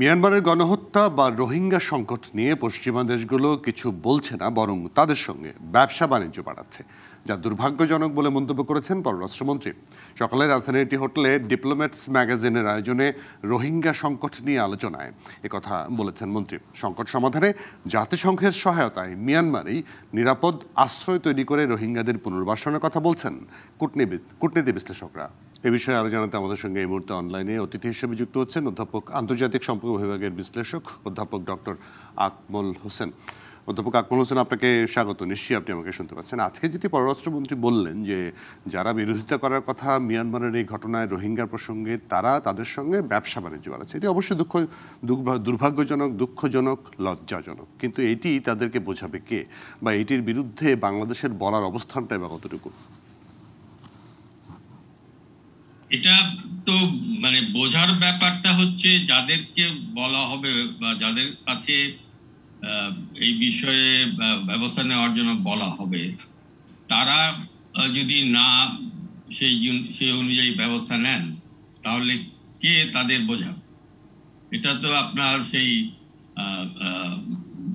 মিয়ানমারের গণহত্যা বা রোহিঙ্গা সংকট নিয়ে পশ্চিমা দেশগুলো কিছু বলছে না বরং তাদের সঙ্গে ব্যবসা বাণিজ্য বাড়াচ্ছে যা দুর্ভাগ্যজনক বলে মন্তব্য করেছেন পররাষ্ট্রমন্ত্রী সকালে রাজধানীর একটি হোটেলে ডিপ্লোম্যাটস ম্যাগাজিনের আয়োজনে রোহিঙ্গা সংকট নিয়ে আলোচনায় একথা বলেছেন মন্ত্রী সংকট সমাধানে জাতিসংঘের সহায়তায় মিয়ানমারেই নিরাপদ আশ্রয় তৈরি করে রোহিঙ্গাদের পুনর্বাসনের কথা বলছেন কূটনীতি কূটনীতি বিশ্লেষকরা এ বিষয়ে আরো জানাতে আমাদের সঙ্গে এই মুহূর্তে অনলাইনে অতিথি হিসেবে যুক্ত হচ্ছেন অধ্যাপক আন্তর্জাতিক সম্পর্ক বিভাগের বিশ্লেষক অধ্যাপক ডক্টর আকমল হোসেন অধ্যাপক আকমল হোসেন আপনাকে স্বাগত নিশ্চয়ই আপনি আমাকে শুনতে পাচ্ছেন আজকে যেটি পররাষ্ট্রমন্ত্রী বললেন যে যারা বিরোধিতা করার কথা মিয়ানমারের এই ঘটনায় রোহিঙ্গার প্রসঙ্গে তারা তাদের সঙ্গে ব্যবসা বাণিজ্য বাড়াচ্ছে এটি অবশ্যই দুঃখ দুর্ভাগ্যজনক দুঃখজনক লজ্জাজনক কিন্তু এটি তাদেরকে বোঝাবে কে বা এটির বিরুদ্ধে বাংলাদেশের বলার অবস্থানটাই বা কতটুকু বোঝার ব্যাপারটা হচ্ছে যাদেরকে বলা হবে বা যাদের কাছে এই বিষয়ে ব্যবস্থা নেওয়ার জন্য বলা হবে তারা যদি না সেই সেই অনুযায়ী ব্যবস্থা নেন তাহলে কে তাদের বোঝাবে এটা তো আপনার সেই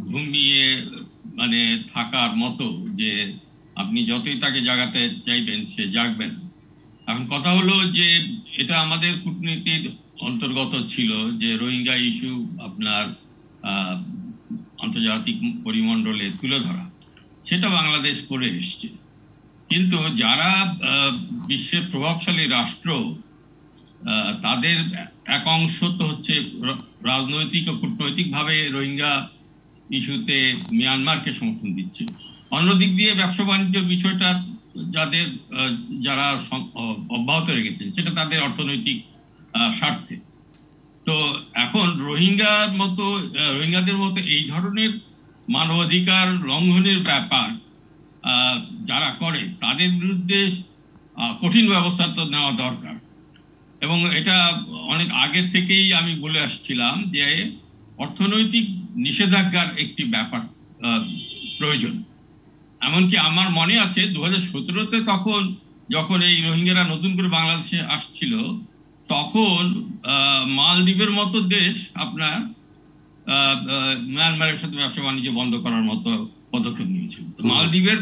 ঘুমিয়ে মানে থাকার মতো যে আপনি যতই তাকে জাগাতে চাইবেন সে জাগবেন এখন কথা হলো যে এটা আমাদের কূটনীতির অন্তর্গত ছিল যে রোহিঙ্গা ইস্যু আপনার আন্তর্জাতিক পরিমণ্ডলে তুলে ধরা সেটা বাংলাদেশ করে এসছে কিন্তু যারা বিশ্বের প্রভাবশালী রাষ্ট্র তাদের এক অংশ তো হচ্ছে রাজনৈতিক ও কূটনৈতিকভাবে রোহিঙ্গা ইস্যুতে মিয়ানমারকে সমর্থন দিচ্ছে অন্যদিক দিয়ে ব্যবসা বাণিজ্যের বিষয়টা যাদের যারা অব্যাহত রেখেছেন সেটা তাদের অর্থনৈতিক স্বার্থে তো এখন রোহিঙ্গার মতো রোহিঙ্গাদের মতো এই ধরনের মানবাধিকার লঙ্ঘনের ব্যাপার যারা করে তাদের বিরুদ্ধে কঠিন ব্যবস্থা তো নেওয়া দরকার এবং এটা অনেক আগে থেকেই আমি বলে আসছিলাম যে অর্থনৈতিক নিষেধাজ্ঞার একটি ব্যাপার প্রয়োজন এমনকি আমার মনে আছে দু তে তখন যখন এই রোহিঙ্গারা নতুন করে বাংলাদেশে আসছিল তখন মালদ্বীপের মতো দেশ আপনার মিয়ানমারের সাথে ব্যবসা বাণিজ্য বন্ধ করার মতো পদক্ষেপ নিয়েছিল মালদ্বীপের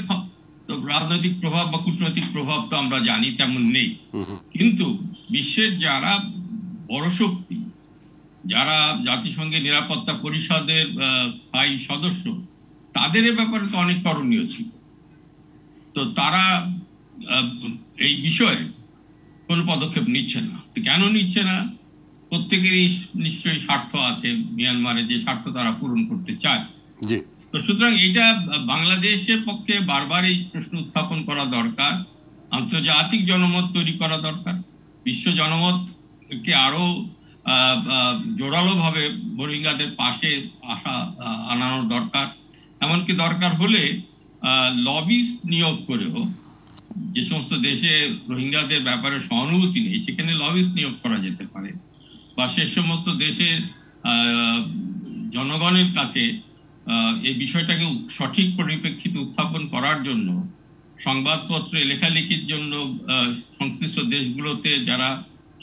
রাজনৈতিক প্রভাব বা কূটনৈতিক প্রভাব তো আমরা জানি তেমন নেই কিন্তু বিশ্বের যারা বড় শক্তি যারা জাতিসংঘের নিরাপত্তা পরিষদের স্থায়ী সদস্য তাদের ব্যাপারে তো অনেক করণীয় ছিল তো তারা এই বিষয়ে কোনো পদক্ষেপ নিচ্ছে না কেন নিচ্ছে না প্রত্যেকেরই নিশ্চয়ই স্বার্থ আছে মিয়ানমারে যে স্বার্থ তারা পূরণ করতে চায় তো সুতরাং এটা বাংলাদেশের পক্ষে বারবার এই প্রশ্ন উত্থাপন করা দরকার আন্তর্জাতিক জনমত তৈরি করা দরকার বিশ্ব জনমতকে আরো জোরালো ভাবে রোহিঙ্গাদের পাশে আসা আনানোর দরকার এমনকি দরকার হলে লবিস নিয়োগ করেও যে সমস্ত দেশে রোহিঙ্গাদের ব্যাপারে সহানুভূতি নেই সেখানে লবিস নিয়োগ করা যেতে পারে বা সে সমস্ত দেশের জনগণের কাছে এই বিষয়টাকে সঠিক পরিপ্রেক্ষিতে উত্থাপন করার জন্য সংবাদপত্রে লেখালেখির জন্য সংশ্লিষ্ট দেশগুলোতে যারা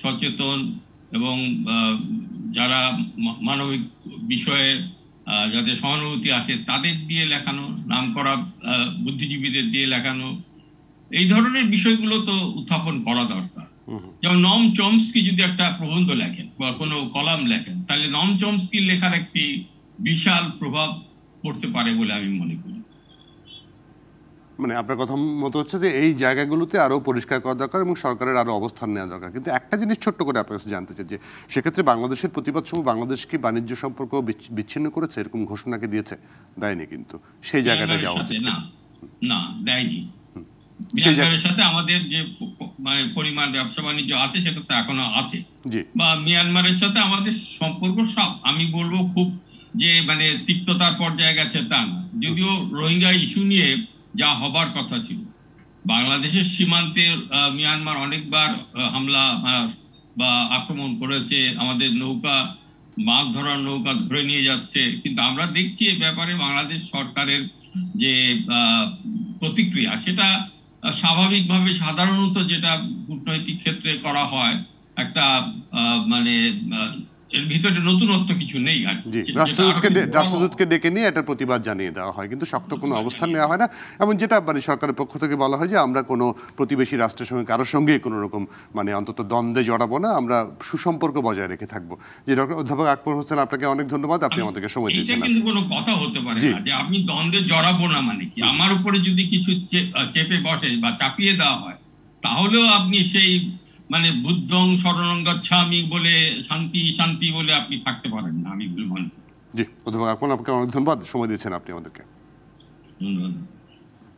সচেতন এবং যারা মানবিক বিষয়ে যাতে সহানুভূতি আছে তাদের দিয়ে লেখানো নাম করা বুদ্ধিজীবীদের দিয়ে লেখানো এই ধরনের বিষয়গুলো তো উত্থাপন করা দরকার যেমন নম চমস্কি যদি একটা প্রবন্ধ লেখেন বা কোনো কলাম লেখেন তাহলে নম চমস্কির লেখার একটি বিশাল প্রভাব পড়তে পারে বলে আমি মনে করি মানে আপনার কথা মতো হচ্ছে যে এই জায়গাগুলোতে আরও পরিষ্কার করা দরকার এবং সরকারের আরও অবস্থান নেওয়া দরকার কিন্তু একটা জিনিস ছোট্ট করে আপনার কাছে জানতে চাই যে সেক্ষেত্রে বাংলাদেশের প্রতিবাদ সময় বাংলাদেশ কি বাণিজ্য সম্পর্ক বিচ্ছিন্ন করেছে এরকম ঘোষণাকে দিয়েছে দেয়নি কিন্তু সেই জায়গাটা যাওয়া উচিত না দেয়নি মিয়ানমারের সাথে আমাদের যে মানে পরিমাণ ব্যবসা বাণিজ্য আছে সেটা তো এখনো আছে বা মিয়ানমারের সাথে আমাদের সম্পর্ক সব আমি বলবো খুব যে মানে তিক্ততার পর্যায়ে গেছে তা না যদিও রোহিঙ্গা ইস্যু নিয়ে যা হবার কথা ছিল বাংলাদেশের সীমান্তে মিয়ানমার অনেকবার হামলা বা আক্রমণ করেছে আমাদের নৌকা মাছ ধরার নৌকা ধরে নিয়ে যাচ্ছে কিন্তু আমরা দেখছি এ ব্যাপারে বাংলাদেশ সরকারের যে প্রতিক্রিয়া সেটা স্বাভাবিকভাবে সাধারণত যেটা কূটনৈতিক ক্ষেত্রে করা হয় একটা মানে ভিতরে নতুনত্ব কিছু নেই রাষ্ট্রদূতকে রাষ্ট্রদূতকে ডেকে নিয়ে একটা প্রতিবাদ জানিয়ে দেওয়া হয় কিন্তু শক্ত কোনো অবস্থান নেওয়া হয় না এবং যেটা মানে সরকারের পক্ষ থেকে বলা হয় যে আমরা কোনো প্রতিবেশী রাষ্ট্রের সঙ্গে কারোর সঙ্গে কোনো রকম মানে অন্তত দ্বন্দ্বে জড়াবো না আমরা সুসম্পর্ক বজায় রেখে থাকবো যে ডক্টর অধ্যাপক আকবর হোসেন আপনাকে অনেক ধন্যবাদ আপনি আমাদেরকে সময় দিয়েছেন কিন্তু কোনো কথা হতে পারে যে আপনি দ্বন্দ্বে জড়াবো না মানে কি আমার উপরে যদি কিছু চেপে বসে বা চাপিয়ে দেওয়া হয় তাহলেও আপনি সেই মানে বুদ্ধং শরণং গচ্ছামি বলে শান্তি শান্তি বলে আপনি থাকতে পারেন না আমি ভুল মনে জি অধ্যাপক আপনাকে অনেক ধন্যবাদ সময় দিয়েছেন আপনি আমাদেরকে ধন্যবাদ